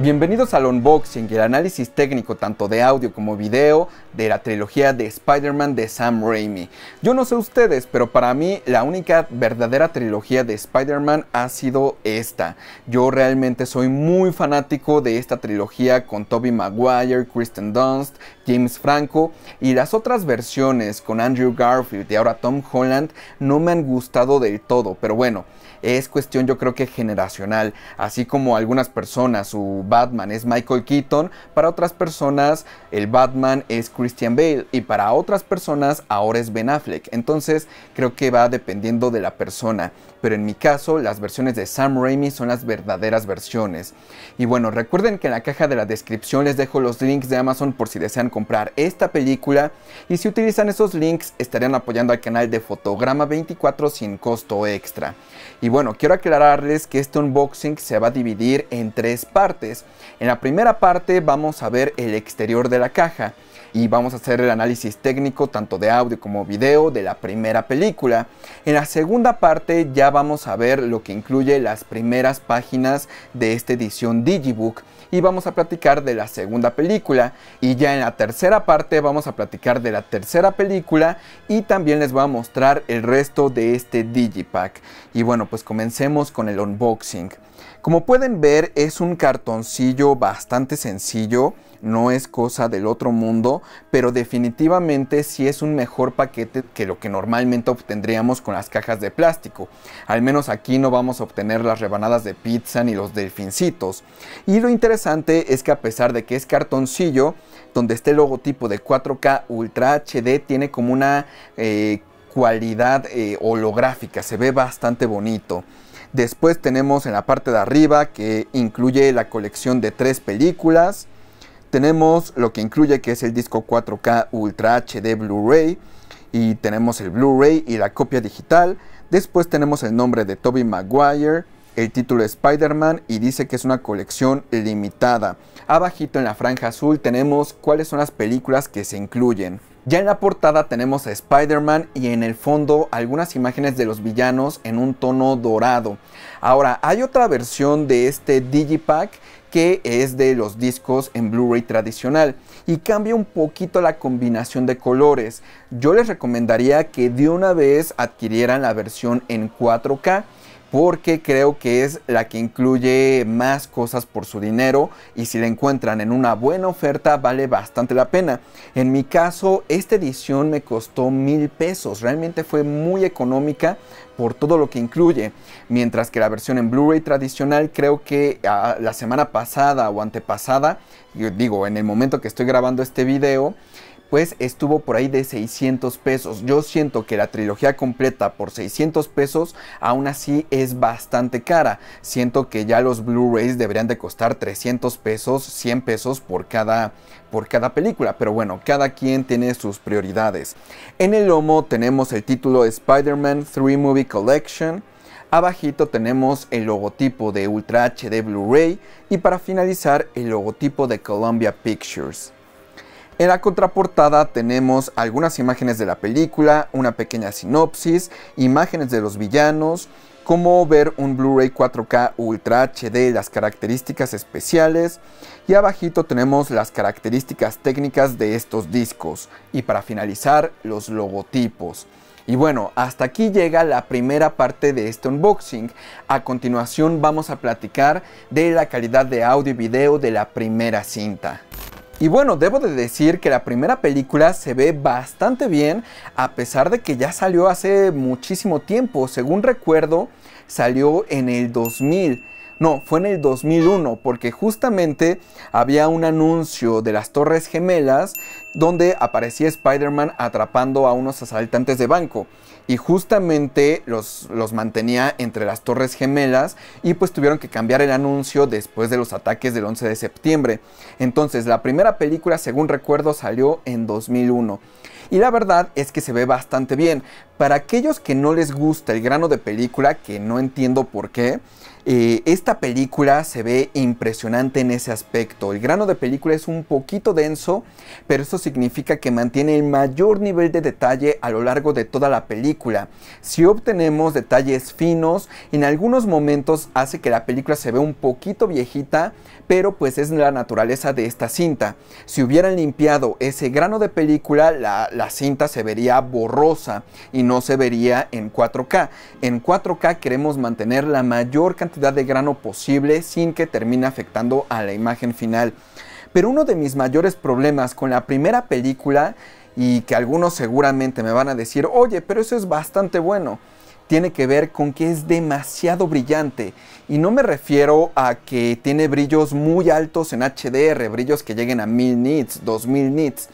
Bienvenidos al unboxing y el análisis técnico tanto de audio como video de la trilogía de Spider-Man de Sam Raimi. Yo no sé ustedes, pero para mí la única verdadera trilogía de Spider-Man ha sido esta. Yo realmente soy muy fanático de esta trilogía con Tobey Maguire, Kristen Dunst, James Franco y las otras versiones con Andrew Garfield y ahora Tom Holland no me han gustado del todo, pero bueno, es cuestión yo creo que generacional, así como algunas personas su Batman es Michael Keaton, para otras personas el Batman es Christian Bale y para otras personas ahora es Ben Affleck, entonces creo que va dependiendo de la persona, pero en mi caso las versiones de Sam Raimi son las verdaderas versiones. Y bueno, recuerden que en la caja de la descripción les dejo los links de Amazon por si desean comprar esta película y si utilizan esos links estarían apoyando al canal de Fotograma 24 sin costo extra. Y bueno, quiero aclararles que este unboxing se va a dividir en tres partes. En la primera parte vamos a ver el exterior de la caja y vamos a hacer el análisis técnico tanto de audio como video de la primera película. En la segunda parte ya vamos a ver lo que incluye las primeras páginas de esta edición Digibook y vamos a platicar de la segunda película. Y ya en la tercera parte vamos a platicar de la tercera película y también les voy a mostrar el resto de este Digipack. Y bueno, pues comencemos con el unboxing. Como pueden ver es un cartoncillo bastante sencillo no es cosa del otro mundo, pero definitivamente sí es un mejor paquete que lo que normalmente obtendríamos con las cajas de plástico. Al menos aquí no vamos a obtener las rebanadas de pizza ni los delfincitos. Y lo interesante es que a pesar de que es cartoncillo, donde este logotipo de 4K Ultra HD tiene como una eh, cualidad eh, holográfica, se ve bastante bonito. Después tenemos en la parte de arriba que incluye la colección de tres películas, tenemos lo que incluye que es el disco 4K Ultra HD Blu-ray y tenemos el Blu-ray y la copia digital. Después tenemos el nombre de Toby Maguire, el título Spider-Man y dice que es una colección limitada. Abajito en la franja azul tenemos cuáles son las películas que se incluyen. Ya en la portada tenemos a Spider-Man y en el fondo algunas imágenes de los villanos en un tono dorado. Ahora, hay otra versión de este Digipack que es de los discos en Blu-ray tradicional y cambia un poquito la combinación de colores. Yo les recomendaría que de una vez adquirieran la versión en 4K porque creo que es la que incluye más cosas por su dinero y si la encuentran en una buena oferta vale bastante la pena. En mi caso, esta edición me costó mil pesos, realmente fue muy económica por todo lo que incluye, mientras que la versión en Blu-ray tradicional creo que ah, la semana pasada o antepasada, yo digo en el momento que estoy grabando este video, pues estuvo por ahí de 600 pesos. Yo siento que la trilogía completa por 600 pesos aún así es bastante cara. Siento que ya los Blu-rays deberían de costar 300 pesos, 100 pesos por cada, por cada película. Pero bueno, cada quien tiene sus prioridades. En el lomo tenemos el título Spider-Man 3 Movie Collection. Abajito tenemos el logotipo de Ultra HD Blu-ray y para finalizar el logotipo de Columbia Pictures. En la contraportada tenemos algunas imágenes de la película, una pequeña sinopsis, imágenes de los villanos, cómo ver un Blu-ray 4K Ultra HD, las características especiales y abajito tenemos las características técnicas de estos discos y para finalizar los logotipos. Y bueno, hasta aquí llega la primera parte de este unboxing. A continuación vamos a platicar de la calidad de audio y video de la primera cinta. Y bueno, debo de decir que la primera película se ve bastante bien, a pesar de que ya salió hace muchísimo tiempo. Según recuerdo, salió en el 2000. No, fue en el 2001, porque justamente había un anuncio de las Torres Gemelas donde aparecía Spider-Man atrapando a unos asaltantes de banco. Y justamente los, los mantenía entre las Torres Gemelas y pues tuvieron que cambiar el anuncio después de los ataques del 11 de septiembre. Entonces, la primera película, según recuerdo, salió en 2001 y la verdad es que se ve bastante bien. Para aquellos que no les gusta el grano de película, que no entiendo por qué, eh, esta película se ve impresionante en ese aspecto. El grano de película es un poquito denso, pero eso significa que mantiene el mayor nivel de detalle a lo largo de toda la película. Si obtenemos detalles finos, en algunos momentos hace que la película se vea un poquito viejita, pero pues es la naturaleza de esta cinta. Si hubieran limpiado ese grano de película, la, la cinta se vería borrosa y no se vería en 4K. En 4K queremos mantener la mayor cantidad de grano posible sin que termine afectando a la imagen final. Pero uno de mis mayores problemas con la primera película, y que algunos seguramente me van a decir, oye, pero eso es bastante bueno, tiene que ver con que es demasiado brillante. Y no me refiero a que tiene brillos muy altos en HDR, brillos que lleguen a 1000 nits, 2000 nits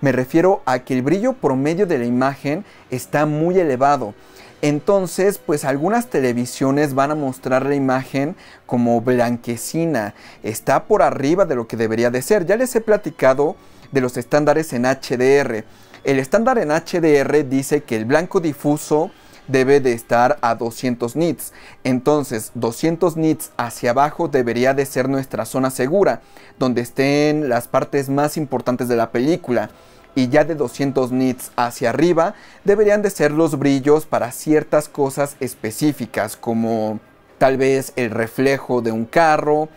me refiero a que el brillo promedio de la imagen está muy elevado. Entonces, pues algunas televisiones van a mostrar la imagen como blanquecina. Está por arriba de lo que debería de ser. Ya les he platicado de los estándares en HDR. El estándar en HDR dice que el blanco difuso debe de estar a 200 nits. Entonces 200 nits hacia abajo debería de ser nuestra zona segura, donde estén las partes más importantes de la película y ya de 200 nits hacia arriba deberían de ser los brillos para ciertas cosas específicas como tal vez el reflejo de un carro,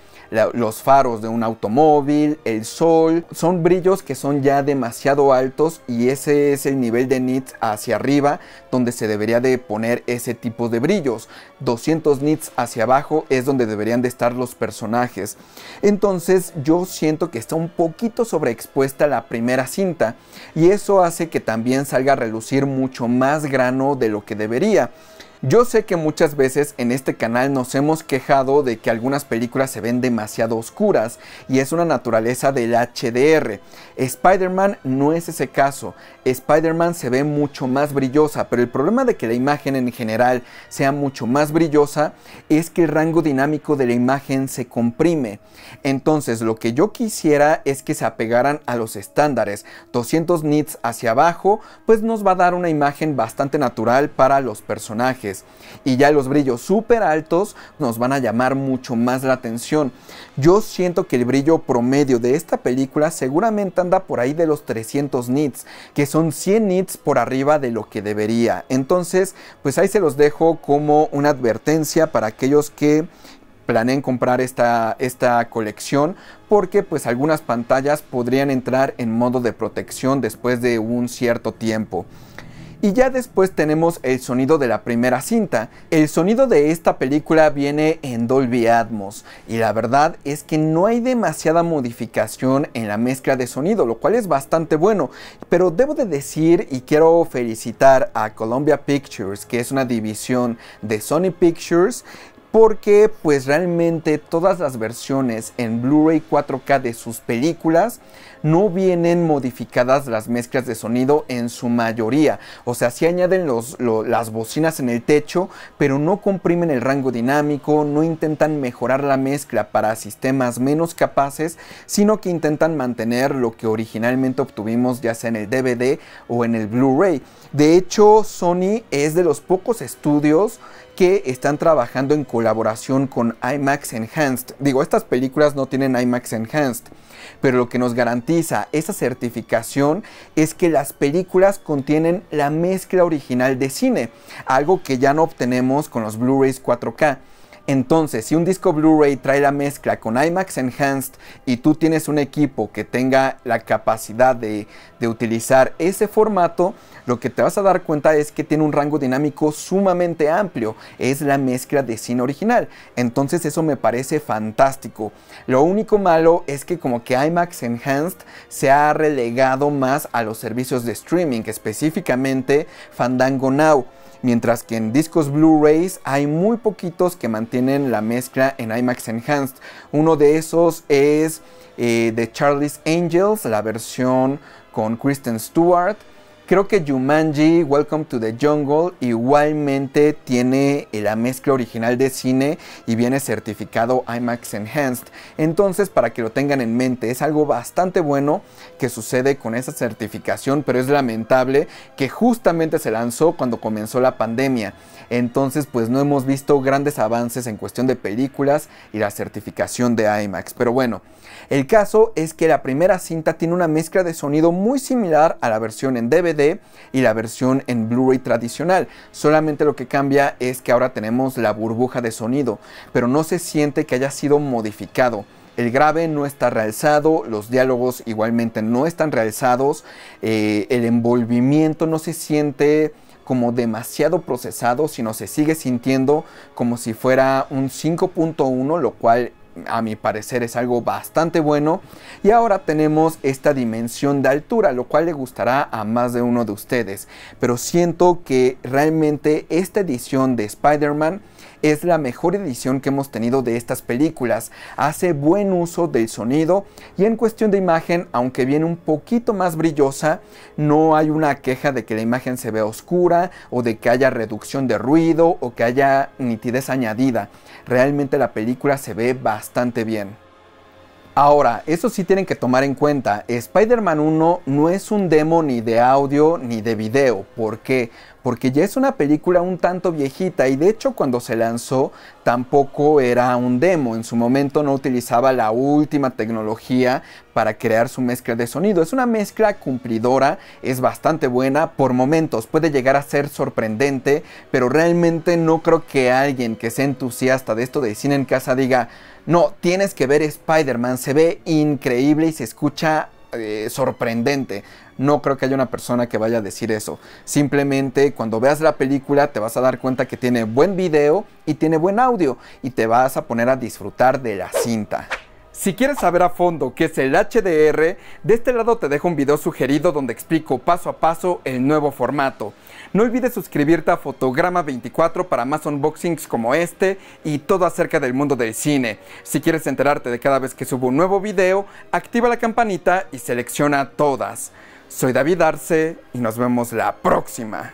los faros de un automóvil, el sol. Son brillos que son ya demasiado altos y ese es el nivel de nits hacia arriba donde se debería de poner ese tipo de brillos. 200 nits hacia abajo es donde deberían de estar los personajes. Entonces yo siento que está un poquito sobreexpuesta la primera cinta y eso hace que también salga a relucir mucho más grano de lo que debería. Yo sé que muchas veces en este canal nos hemos quejado de que algunas películas se ven demasiado oscuras y es una naturaleza del HDR. Spider-Man no es ese caso. Spider-Man se ve mucho más brillosa, pero el problema de que la imagen en general sea mucho más brillosa es que el rango dinámico de la imagen se comprime. Entonces lo que yo quisiera es que se apegaran a los estándares. 200 nits hacia abajo pues nos va a dar una imagen bastante natural para los personajes. Y ya los brillos súper altos nos van a llamar mucho más la atención. Yo siento que el brillo promedio de esta película seguramente anda por ahí de los 300 nits, que son 100 nits por arriba de lo que debería. Entonces, pues ahí se los dejo como una advertencia para aquellos que planeen comprar esta, esta colección porque pues algunas pantallas podrían entrar en modo de protección después de un cierto tiempo. Y ya después tenemos el sonido de la primera cinta. El sonido de esta película viene en Dolby Atmos y la verdad es que no hay demasiada modificación en la mezcla de sonido, lo cual es bastante bueno. Pero debo de decir y quiero felicitar a Columbia Pictures, que es una división de Sony Pictures, porque pues realmente todas las versiones en Blu-ray 4K de sus películas no vienen modificadas las mezclas de sonido en su mayoría. O sea, sí añaden las bocinas en el techo, pero no comprimen el rango dinámico, no intentan mejorar la mezcla para sistemas menos capaces, sino que intentan mantener lo que originalmente obtuvimos ya sea en el DVD o en el Blu-ray. De hecho, Sony es de los pocos estudios que están trabajando en colaboración con IMAX Enhanced. Digo, estas películas no tienen IMAX Enhanced, pero lo que nos garantiza esa certificación es que las películas contienen la mezcla original de cine, algo que ya no obtenemos con los Blu-rays 4K. Entonces, si un disco Blu-ray trae la mezcla con IMAX Enhanced y tú tienes un equipo que tenga la capacidad de, utilizar ese formato, lo que te vas a dar cuenta es que tiene un rango dinámico sumamente amplio. Es la mezcla de cine original. Entonces eso me parece fantástico. Lo único malo es que como que IMAX Enhanced se ha relegado más a los servicios de streaming, específicamente Fandango Now mientras que en discos Blu-rays hay muy poquitos que mantienen la mezcla en IMAX Enhanced. Uno de esos es The eh, de Charlie's Angels, la versión con Kristen Stewart. Creo que Jumanji, Welcome to the Jungle igualmente tiene eh, la mezcla original de cine y viene certificado IMAX Enhanced. Entonces, para que lo tengan en mente, es algo bastante bueno que sucede con esa certificación, pero es lamentable que justamente se lanzó cuando comenzó la pandemia. Entonces, pues no hemos visto grandes avances en cuestión de películas y la certificación de IMAX. Pero bueno, el caso es que la primera cinta tiene una mezcla de sonido muy similar a la versión en DVD y la versión en Blu-ray tradicional. Solamente lo que cambia es que ahora tenemos la burbuja de sonido, pero no se siente que haya sido modificado. El grave no está realzado, los diálogos igualmente no están realzados, eh, el envolvimiento no se siente como demasiado procesado, sino se sigue sintiendo como si fuera un 5.1, lo cual a mi parecer es algo bastante bueno. Y ahora tenemos esta dimensión de altura, lo cual le gustará a más de uno de ustedes. Pero siento que realmente esta edición de Spider-Man es la mejor edición que hemos tenido de estas películas. Hace buen uso del sonido y en cuestión de imagen, aunque viene un poquito más brillosa, no hay una queja de que la imagen se vea oscura o de que haya reducción de ruido o que haya nitidez añadida. Realmente la película se ve bastante bien. Ahora, eso sí tienen que tomar en cuenta, Spider-Man 1 no es un demo ni de audio ni de video. ¿Por qué? Porque ya es una película un tanto viejita y de hecho cuando se lanzó tampoco era un demo. En su momento no utilizaba la última tecnología para crear su mezcla de sonido. Es una mezcla cumplidora, es bastante buena por momentos, puede llegar a ser sorprendente, pero realmente no creo que alguien que sea entusiasta de esto de cine en casa diga... No, tienes que ver Spider-Man, se ve increíble y se escucha eh, sorprendente. No creo que haya una persona que vaya a decir eso. Simplemente cuando veas la película te vas a dar cuenta que tiene buen video y tiene buen audio y te vas a poner a disfrutar de la cinta. Si quieres saber a fondo qué es el HDR, de este lado te dejo un video sugerido donde explico paso a paso el nuevo formato. No olvides suscribirte a Fotograma 24 para más unboxings como este y todo acerca del mundo del cine. Si quieres enterarte de cada vez que subo un nuevo video, activa la campanita y selecciona todas. Soy David Arce y nos vemos la próxima.